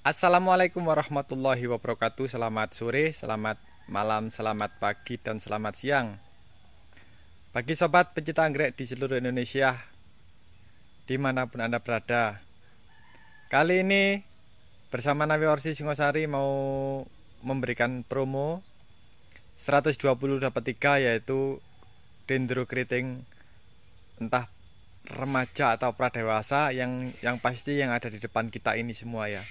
Assalamualaikum warahmatullahi wabarakatuh Selamat sore, selamat malam, selamat pagi, dan selamat siang Bagi sobat pecinta anggrek di seluruh Indonesia Dimanapun Anda berada Kali ini bersama Nabi Orsi Singosari mau memberikan promo 120 dapat 3 yaitu dendrokriting entah remaja atau pradewasa yang yang pasti yang ada di depan kita ini semua ya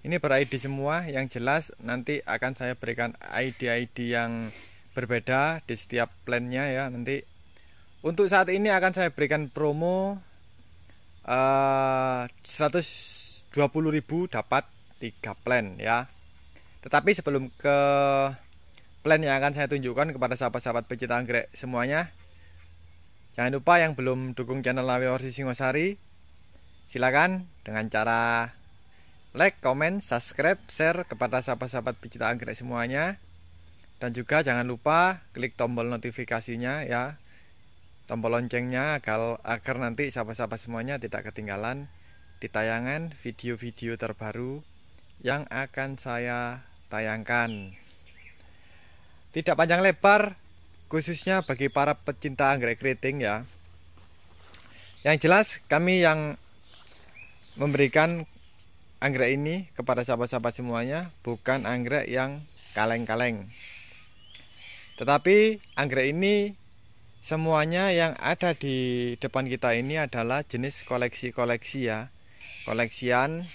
ini per ID semua yang jelas nanti akan saya berikan ID-ID yang berbeda di setiap plannya ya nanti untuk saat ini akan saya berikan promo eh, uh, 120.000 dapat 3 plan ya tetapi sebelum ke plan yang akan saya tunjukkan kepada sahabat-sahabat pecinta anggrek semuanya jangan lupa yang belum dukung channel Lawi Orsi Singosari silakan dengan cara like, comment, subscribe, share kepada sahabat-sahabat pecinta anggrek semuanya. Dan juga jangan lupa klik tombol notifikasinya ya. Tombol loncengnya agar, agar nanti sahabat-sahabat semuanya tidak ketinggalan di tayangan video-video terbaru yang akan saya tayangkan. Tidak panjang lebar, khususnya bagi para pecinta anggrek keriting ya. Yang jelas kami yang memberikan anggrek ini kepada sahabat-sahabat semuanya bukan anggrek yang kaleng-kaleng. Tetapi anggrek ini semuanya yang ada di depan kita ini adalah jenis koleksi-koleksi ya. Koleksian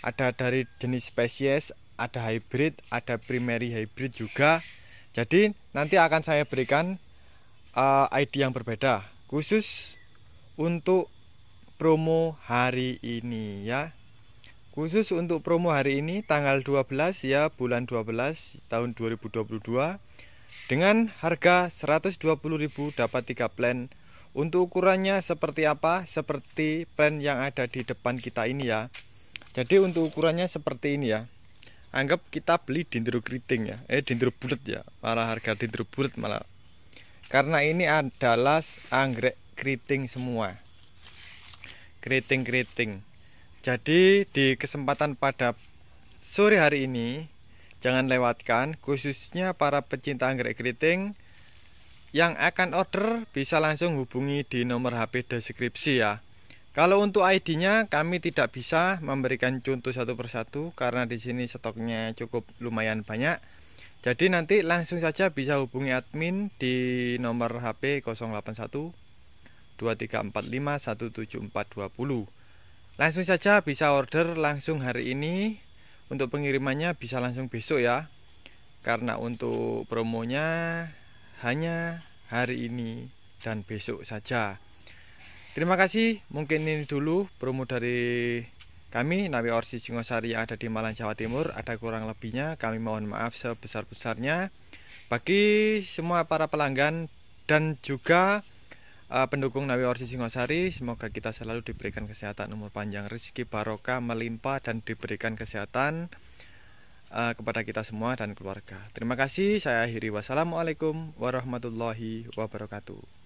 ada dari jenis spesies, ada hybrid, ada primary hybrid juga. Jadi nanti akan saya berikan uh, eh, ID yang berbeda khusus untuk promo hari ini ya. Khusus untuk promo hari ini tanggal 12 ya bulan 12 tahun 2022 dengan harga 120.000 dapat 3 plan. Untuk ukurannya seperti apa? Seperti plan yang ada di depan kita ini ya. Jadi untuk ukurannya seperti ini ya. Anggap kita beli dendro keriting ya. Eh dendro bulat ya. Malah harga dendro bulat malah. Karena ini adalah anggrek keriting semua keriting-keriting jadi di kesempatan pada sore hari ini jangan lewatkan khususnya para pecinta anggrek keriting yang akan order bisa langsung hubungi di nomor HP deskripsi ya. Kalau untuk ID-nya kami tidak bisa memberikan contoh satu persatu karena di sini stoknya cukup lumayan banyak. Jadi nanti langsung saja bisa hubungi admin di nomor HP 081 2345 17420 Langsung saja bisa order langsung hari ini. Untuk pengirimannya bisa langsung besok ya. Karena untuk promonya hanya hari ini dan besok saja. Terima kasih. Mungkin ini dulu promo dari kami Nabi Orsi Singosari yang ada di Malang Jawa Timur. Ada kurang lebihnya kami mohon maaf sebesar-besarnya. Bagi semua para pelanggan dan juga uh, pendukung Nabi Orsi Singosari. Semoga kita selalu diberikan kesehatan umur panjang, rezeki barokah melimpah dan diberikan kesehatan uh, kepada kita semua dan keluarga. Terima kasih. Saya akhiri. Wassalamualaikum warahmatullahi wabarakatuh.